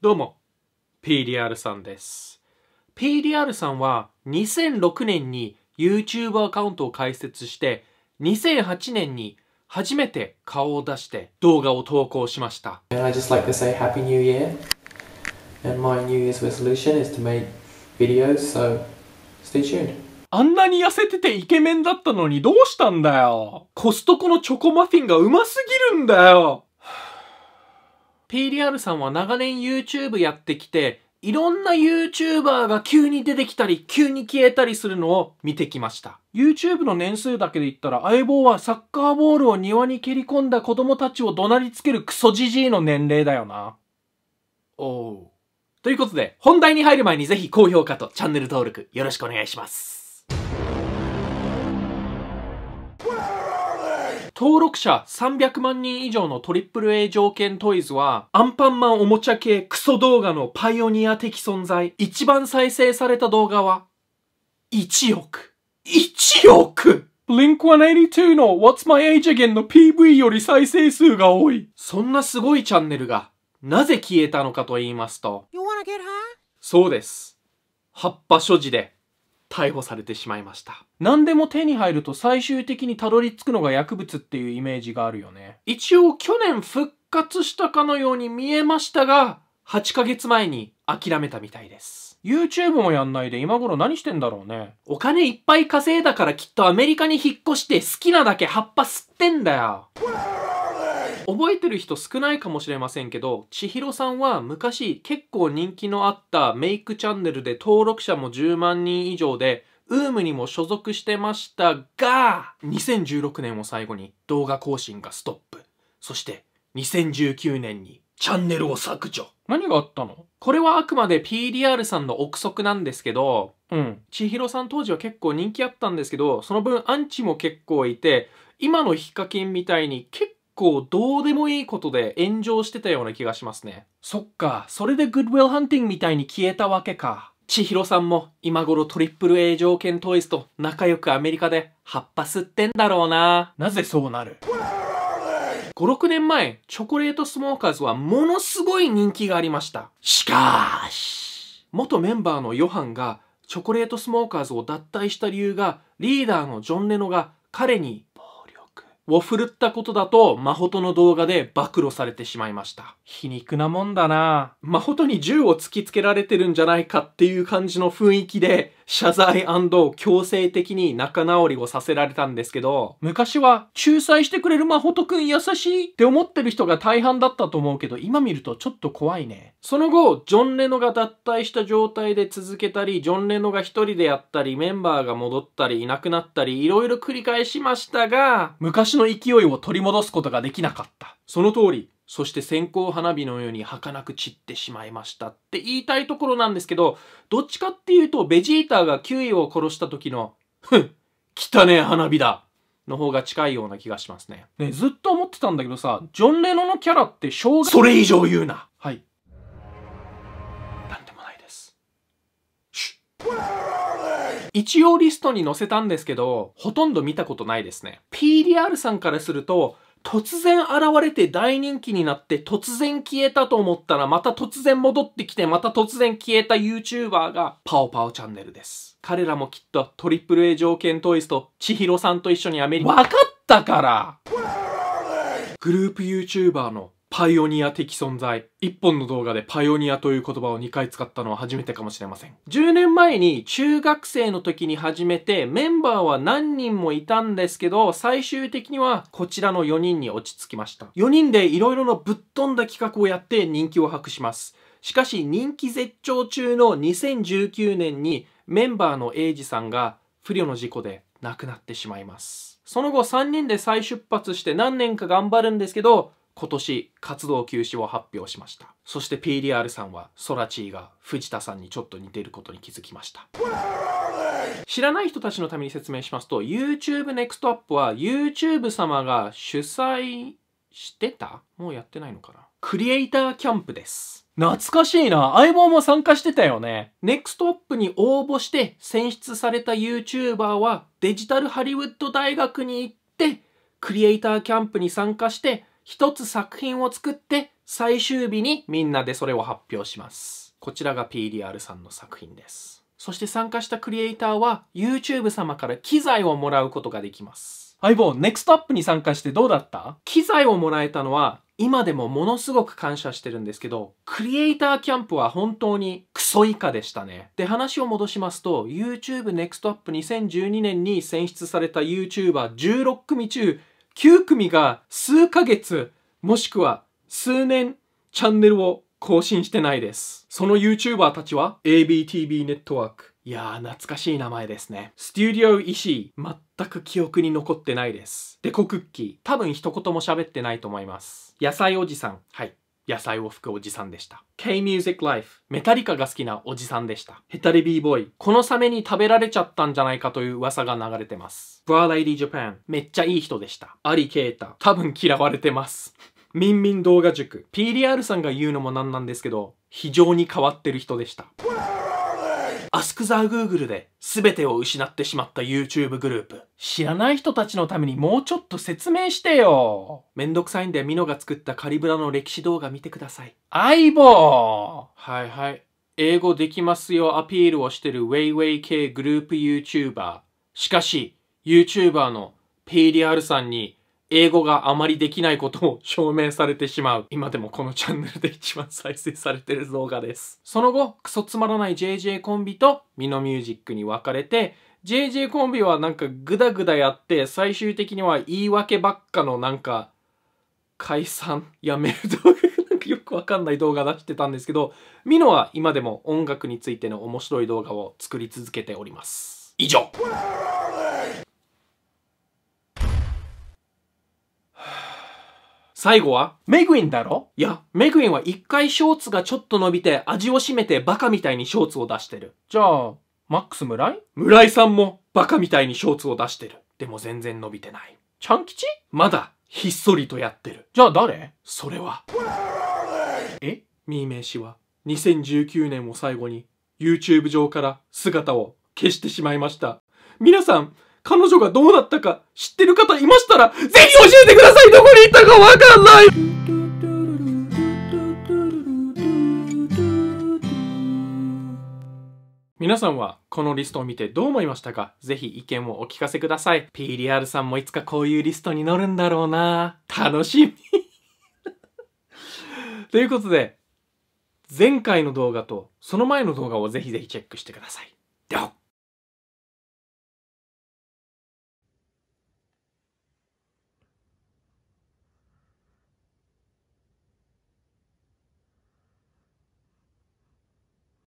どうも PDR さんです PDR さんは2006年に YouTube アカウントを開設して2008年に初めて顔を出して動画を投稿しました And I just like to say Happy New Year And my New Year's resolution is to make videos so stay tuned あんなに痩せててイケメンだったのにどうしたんだよ。コストコのチョコマフィンがうますぎるんだよ。PDR さんは長年 YouTube やってきて、いろんな YouTuber が急に出てきたり、急に消えたりするのを見てきました。YouTube の年数だけで言ったら、相棒はサッカーボールを庭に蹴り込んだ子供たちを怒鳴りつけるクソじじいの年齢だよな。おう。ということで、本題に入る前にぜひ高評価とチャンネル登録よろしくお願いします。登録者300万人以上の AAA 条件トイズは、アンパンマンおもちゃ系クソ動画のパイオニア的存在。一番再生された動画は、1億。1億 l i n k 1 8 2の What's My Age Again の PV より再生数が多い。そんなすごいチャンネルが、なぜ消えたのかと言いますと、そうです。葉っぱ所持で逮捕されてしまいました何でも手に入ると最終的にたどり着くのが薬物っていうイメージがあるよね一応去年復活したかのように見えましたが8ヶ月前に諦めたみたいです YouTube もやんないで今頃何してんだろうねお金いっぱい稼いだからきっとアメリカに引っ越して好きなだけ葉っぱ吸ってんだよ覚えてる人少ないかもしれませんけど千尋さんは昔結構人気のあったメイクチャンネルで登録者も10万人以上でウームにも所属してましたが2016年を最後に動画更新がストップそして2019年にチャンネルを削除何があったのこれはあくまで PDR さんの憶測なんですけど、うん。千尋さん当時は結構人気あったんですけど、その分アンチも結構いて、今のヒカキンみたいに結構どうでもいいことで炎上してたような気がしますね。そっか、それでグッドウィルハンティングみたいに消えたわけか。千尋さんも今頃トリプル A 条件トイスと仲良くアメリカで葉っぱ吸ってんだろうな。なぜそうなる56年前、チョコレートスモーカーズはものすごい人気がありました。しかーし、元メンバーのヨハンがチョコレートスモーカーズを脱退した理由が、リーダーのジョン・レノが彼にを振るったことだと、誠の動画で暴露されてしまいました。皮肉なもんだな誠に銃を突きつけられてるんじゃないかっていう感じの雰囲気で、謝罪強制的に仲直りをさせられたんですけど、昔は仲裁してくれるまほとくん優しいって思ってる人が大半だったと思うけど、今見るとちょっと怖いね。その後、ジョン・レノが脱退した状態で続けたり、ジョン・レノが一人でやったり、メンバーが戻ったり、いなくなったり、いろいろ繰り返しましたが、昔の勢いを取り戻すことができなかった。その通り、そして線香花火のように儚く散ってしまいましたって言いたいところなんですけど、どっちかっていうと、ベジータが9位を殺した時の、ふん、汚ねえ花火だの方が近いような気がしますね。ね、ずっと思ってたんだけどさ、ジョン・レノのキャラって小学それ以上言うなはい。なんでもないです。一応リストに載せたんですけど、ほとんど見たことないですね。PDR さんからすると、突然現れて大人気になって突然消えたと思ったらまた突然戻ってきてまた突然消えた YouTuber がパオパオチャンネルです。彼らもきっと AAA 条件トイスと千尋さんと一緒にアメリカ。わかったからグループ YouTuber のパイオニア的存在。一本の動画でパイオニアという言葉を2回使ったのは初めてかもしれません。10年前に中学生の時に始めてメンバーは何人もいたんですけど、最終的にはこちらの4人に落ち着きました。4人で色々のぶっ飛んだ企画をやって人気を博します。しかし人気絶頂中の2019年にメンバーのエイジさんが不慮の事故で亡くなってしまいます。その後3人で再出発して何年か頑張るんですけど、今年活動休止を発表しましたそして PDR さんはソラチーが藤田さんにちょっと似てることに気づきました知らない人たちのために説明しますと YouTube Next Up は YouTube 様が主催してたもうやってないのかなクリエイターキャンプです懐かしいな相棒も参加してたよね NEXT UP に応募して選出された YouTuber はデジタルハリウッド大学に行ってクリエイターキャンプに参加して一つ作品を作って最終日にみんなでそれを発表します。こちらが PDR さんの作品です。そして参加したクリエイターは YouTube 様から機材をもらうことができます。相棒、ネクストアップに参加してどうだった機材をもらえたのは今でもものすごく感謝してるんですけど、クリエイターキャンプは本当にクソ以下でしたね。で、話を戻しますと、YouTube Next Up 2012年に選出された YouTuber16 組中9組が数ヶ月もしくは数年チャンネルを更新してないです。その YouTuber たちは ABTV ネットワーク。いやー、懐かしい名前ですね。Studio 石井、全く記憶に残ってないです。デコクッキー、多分一言も喋ってないと思います。野菜おじさん、はい。野菜を拭くおじさんでした。K-Music Life、メタリカが好きなおじさんでした。ヘタレ b ボーイ、このサメに食べられちゃったんじゃないかという噂が流れてます。Bra Lady Japan、めっちゃいい人でした。アリケータ、多分嫌われてます。みんみん動画塾、PDR さんが言うのもなんなんですけど、非常に変わってる人でした。アスクザーグーグルで全てを失ってしまった YouTube グループ。知らない人たちのためにもうちょっと説明してよ。めんどくさいんでミノが作ったカリブラの歴史動画見てください。相棒はいはい。英語できますよアピールをしてるウェイウェイ系グループ YouTuber。しかし、YouTuber の PDR さんに英語があまりできないことを証明されてしまう。今でもこのチャンネルで一番再生されてる動画です。その後、クソつまらない JJ コンビとミノミュージックに分かれて、JJ コンビはなんかグダグダやって、最終的には言い訳ばっかのなんか、解散やめる動画なんかよくわかんない動画出してたんですけど、ミノは今でも音楽についての面白い動画を作り続けております。以上最後はメグインだろいや、メグインは一回ショーツがちょっと伸びて味を占めてバカみたいにショーツを出してる。じゃあ、マックス村井村井さんもバカみたいにショーツを出してる。でも全然伸びてない。ちゃん吉まだ、ひっそりとやってる。じゃあ誰それは。えミーメイ氏は2019年を最後に YouTube 上から姿を消してしまいました。皆さん、彼女がどうなったか知ってる方いましたら、ぜひ教えてくださいどこに行ったかわかんない皆さんはこのリストを見てどう思いましたかぜひ意見をお聞かせください。PDR さんもいつかこういうリストに載るんだろうな楽しみ ということで、前回の動画とその前の動画をぜひぜひチェックしてください。